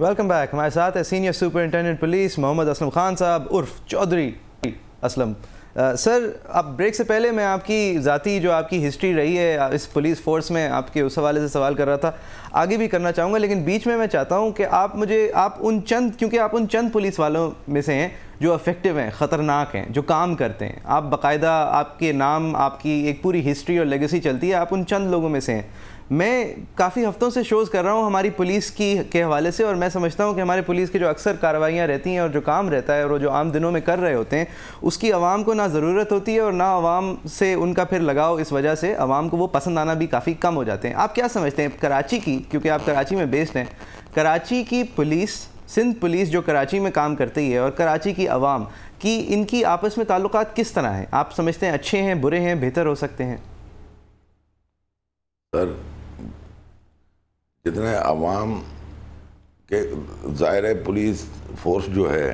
welcome back हमारे साथ है senior superintendent police Mohammad Aslam Khan sahab उर्फ चौधरी असलम सर आप ब्रेक से पहले मैं आपकी ज़ाती जो आपकी हिस्ट्री रही है इस पुलिस फोर्स में आपके उस हवाले से सवाल कर रहा था आगे भी करना चाहूँगा लेकिन बीच में मैं चाहता हूँ कि आप मुझे आप उन चंद क्योंकि आप उन चंद पुलिस वालों में से हैं जो अफेक्टिव हैं ख़तरनाक हैं जो काम करते हैं आप बाकायदा आपके नाम आपकी एक पूरी हिस्ट्री और लेगेसी चलती है आप उन चंद लोगों में से हैं मैं काफ़ी हफ्तों से शोज़ कर रहा हूँ हमारी पुलिस की के हवाले से और मैं समझता हूँ कि हमारे पुलिस की जो अक्सर कार्रवाइयाँ रहती हैं और जो काम रहता है और वो जो आम दिनों में कर रहे होते हैं उसकी आवाम को ना ज़रूरत होती है और ना आवाम से उनका फिर लगाव इस वजह से आवाम को वो पसंद आना भी काफ़ी कम हो जाते हैं आप क्या समझते हैं कराची की क्योंकि आप कराची में बेस्ड हैं कराची की पुलिस सिंध पुलिस जो कराची में काम करती है और कराची की आवाम की इनकी आपस में ताल्लुक किस तरह हैं आप समझते हैं अच्छे हैं बुरे हैं बेहतर हो सकते हैं जितने आवाम के ज़ाहिर पुलिस फोर्स जो है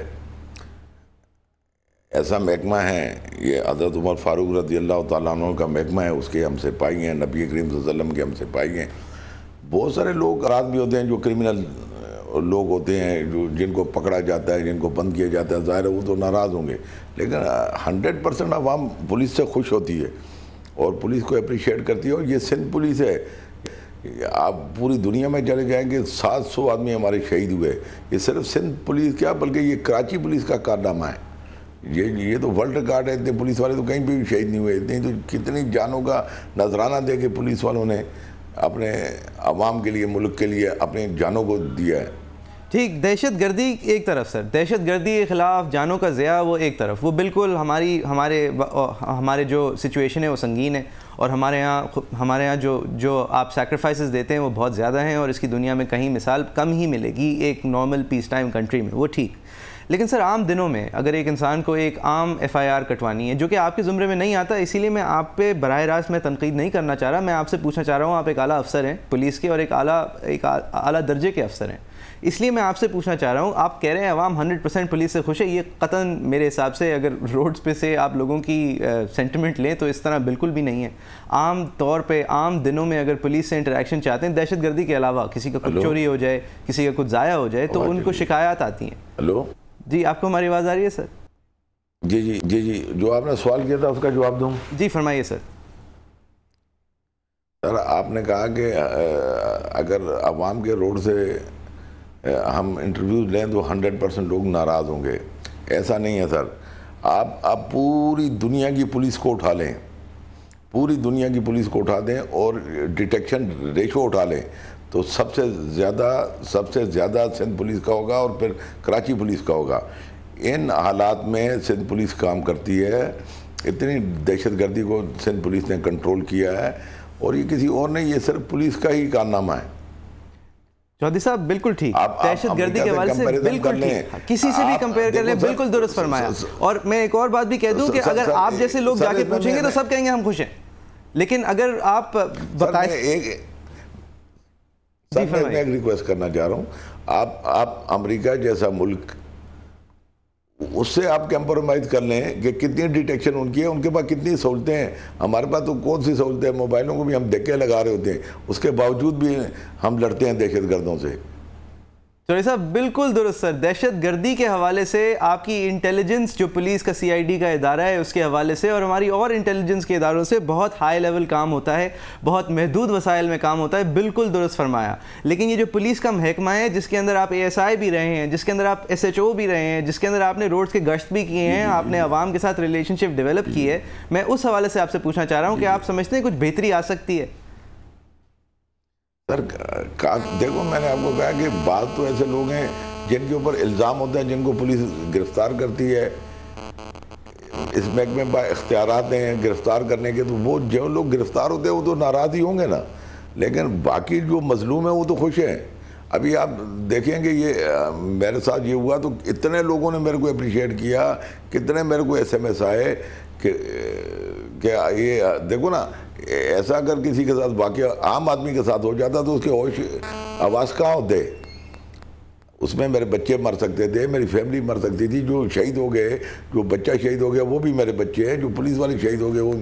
ऐसा महकमा है ये हज़रत उमर फ़ारूक रजी अल्लाह तु का महकमा है उसके हमसे पाई हैं नबी करीम वसम के हमसे पाई हैं बहुत सारे लोग रात भी होते हैं जो क्रिमिनल लोग होते हैं जो जिनको पकड़ा जाता है जिनको बंद किया जाता है ज़ाहिर है वो तो नाराज़ होंगे लेकिन हंड्रेड परसेंट आवाम पुलिस से खुश होती है और पुलिस को अप्रिशिएट करती है और ये सिंध पुलिस है आप पूरी दुनिया में चले जाएंगे 700 आदमी हमारे शहीद हुए ये सिर्फ सिंध पुलिस क्या बल्कि ये कराची पुलिस का कारनामा है ये ये तो वर्ल्ड रिकार्ड है इतने पुलिस वाले तो कहीं भी शहीद नहीं हुए इतने तो कितनी जानों का नजराना दे के पुलिस वालों ने अपने आवाम के लिए मुल्क के लिए अपने जानों को दिया है ठीक दहशत गर्दी एक तरफ सर दहशत गर्दी के ख़िलाफ़ जानों का ज़िया वो एक तरफ वो बिल्कुल हमारी हमारे हमारे जो सिचुएशन है वो संगीन है और हमारे यहाँ हमारे यहाँ जो जो आप सैक्रिफाइसेस देते हैं वो बहुत ज़्यादा हैं और इसकी दुनिया में कहीं मिसाल कम ही मिलेगी एक नॉर्मल पीस टाइम कंट्री में वो ठीक लेकिन सर आम दिनों में अगर एक इंसान को एक आम एफ़ आई आर कटवानी है जो कि आपके ज़ुमरे में नहीं आता इसीलिए मैं आप पे बर रास्त मैं तनकीद नहीं करना चाह रहा मैं आपसे पूछना चाह रहा हूँ आप एक आला अफसर हैं पुलिस के और एक आला एक आ, आला दर्जे के अफसर हैं इसलिए मैं आपसे पूछना चाह रहा हूँ आप कह रहे हैं अवाम हंड्रेड परसेंट पुलिस से खुश है ये कतन मेरे हिसाब से अगर रोड्स पे से आप लोगों की सेंटिमेंट लें तो इस तरह बिल्कुल भी नहीं है आम तौर पे आम दिनों में अगर पुलिस से इंटरेक्शन चाहते हैं दहशत गर्दी के अलावा किसी का कुछ चोरी हो जाए किसी का कुछ ज़ाया हो जाए तो उनको शिकायत आती हैं हेलो जी आपको हमारी आवाज़ आ रही है सर जी जी जी जी जो आपने सवाल किया था उसका जवाब दूँ जी फरमाइए सर सर आपने कहा कि अगर आवाम के रोड से हम इंटरव्यूज लें तो हंड्रेड परसेंट लोग नाराज़ होंगे ऐसा नहीं है सर आप आप पूरी दुनिया की पुलिस को उठा लें पूरी दुनिया की पुलिस को उठा दें और डिटेक्शन रेशो उठा लें तो सबसे ज़्यादा सबसे ज़्यादा सिंध पुलिस का होगा और फिर कराची पुलिस का होगा इन हालात में सिंध पुलिस काम करती है इतनी दहशत गर्दी को सिंध पुलिस ने कंट्रोल किया है और ये किसी और नहीं ये सिर्फ पुलिस का ही कारनामा है चौधरी साहब बिल्कुल ठीक दहशत गर्दी के हवाले से बिल्कुल ठीक हाँ, किसी से भी कंपेयर कर लें बिल्कुल दुरुस्त फरमाया और मैं एक और बात भी कह दूं कि अगर आप जैसे लोग जाके पूछेंगे तो सब कहेंगे हम खुश हैं लेकिन अगर आप बताए मैं एक रिक्वेस्ट करना चाह रहा हूँ आप आप अमेरिका जैसा मुल्क उससे आप कंप्रोमाइज कर लें कि कितनी डिटेक्शन उनकी है उनके पास कितनी सहूलतें हैं हमारे पास तो कौन सी सहूलतें हैं मोबाइलों को भी हम धक्के लगा रहे होते हैं उसके बावजूद भी हम लड़ते हैं दहशत गर्दों से तो साहब बिल्कुल दुरुस्त सर दहशत गर्दी के हवाले से आपकी इंटेलिजेंस जो पुलिस का सीआईडी का इदारा है उसके हवाले से और हमारी और इंटेलिजेंस के इदारों से बहुत हाई लेवल काम होता है बहुत महदूद वसाइल में काम होता है बिल्कुल दुरुस्त फरमाया लेकिन ये जो पुलिस का महकमा है जिसके अंदर आप ए भी रहे हैं जिसके अंदर आप एस भी रहे हैं जिसके अंदर आपने रोड्स के गश्त भी किए हैं आपने आवाम के साथ रिलेशनशिप डेवलप की है मैं उस हवाले से आपसे पूछना चाह रहा हूँ कि आप समझते हैं कुछ बेहतरी आ सकती है सर का देखो मैंने आपको कहा कि बात तो ऐसे लोग हैं जिनके ऊपर इल्ज़ाम होते हैं जिनको पुलिस गिरफ्तार करती है इस महकमे बाख्तियार हैं गिरफ्तार करने के तो वो जो लोग गिरफ्तार होते हैं वो तो नाराज़ ही होंगे ना लेकिन बाकी जो मजलूम है वो तो खुश हैं अभी आप देखेंगे ये मेरे साथ ये हुआ तो इतने लोगों ने मेरे को अप्रिशिएट किया कितने मेरे को एस आए कि, कि ये देखो ना ऐसा अगर किसी के साथ वाक्य आम आदमी के साथ हो जाता तो उसके होश आवाज़ कहाँ होते उसमें मेरे बच्चे मर सकते थे मेरी फैमिली मर सकती थी जो शहीद हो गए जो बच्चा शहीद हो गया वो भी मेरे बच्चे हैं जो पुलिस वाले शहीद हो गए वो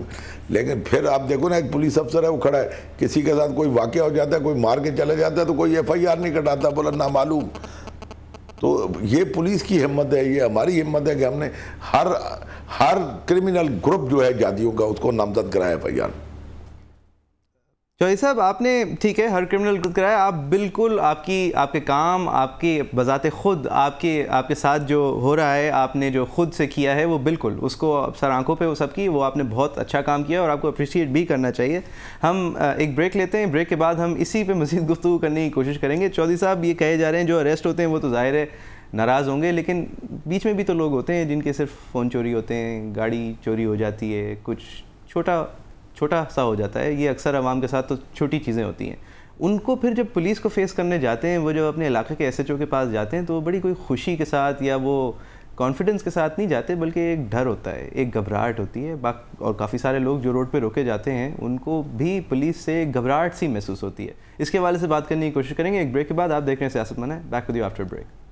लेकिन फिर आप देखो ना एक पुलिस अफसर है वो खड़ा है किसी के साथ कोई वाक़ हो जाता है कोई मार के चला जाता है तो कोई एफ आई आर नहीं कटाता बोला ना मालूम तो ये पुलिस की हिम्मत है ये हमारी हिम्मत है कि हमने हर हर क्रिमिनल ग्रुप जो है जातियों का उसको नामजद कराया एफ आई आर चौधरी साहब आपने ठीक है हर क्रिमिनल खुद कराया आप बिल्कुल आपकी आपके काम आपके बजात खुद आपके आपके साथ जो हो रहा है आपने जो खुद से किया है वो बिल्कुल उसको सर आंखों पे वो सब की वो आपने बहुत अच्छा काम किया और आपको अप्रिशिएट भी करना चाहिए हम एक ब्रेक लेते हैं ब्रेक के बाद हम इसी पे मज़ीद गुफ्तु करने की कोशिश करेंगे चौधरी साहब ये कहे जा रहे हैं जो अरेस्ट होते हैं वो तो ज़ाहिर है नाराज़ होंगे लेकिन बीच में भी तो लोग होते हैं जिनके सिर्फ फ़ोन चोरी होते हैं गाड़ी चोरी हो जाती है कुछ छोटा छोटा सा हो जाता है ये अक्सर आवाम के साथ तो छोटी चीज़ें होती हैं उनको फिर जब पुलिस को फेस करने जाते हैं वो जब अपने इलाके के एसएचओ के पास जाते हैं तो वो बड़ी कोई खुशी के साथ या वो कॉन्फिडेंस के साथ नहीं जाते बल्कि एक डर होता है एक घबराहट होती है बा और काफ़ी सारे लोग जो रोड पे रोके जाते हैं उनको भी पुलिस से घबराहट सी महसूस होती है इसके हवाले से बात करने की कोशिश करेंगे एक ब्रेक के बाद आप देख रहे हैं सियासत मना है back with you after break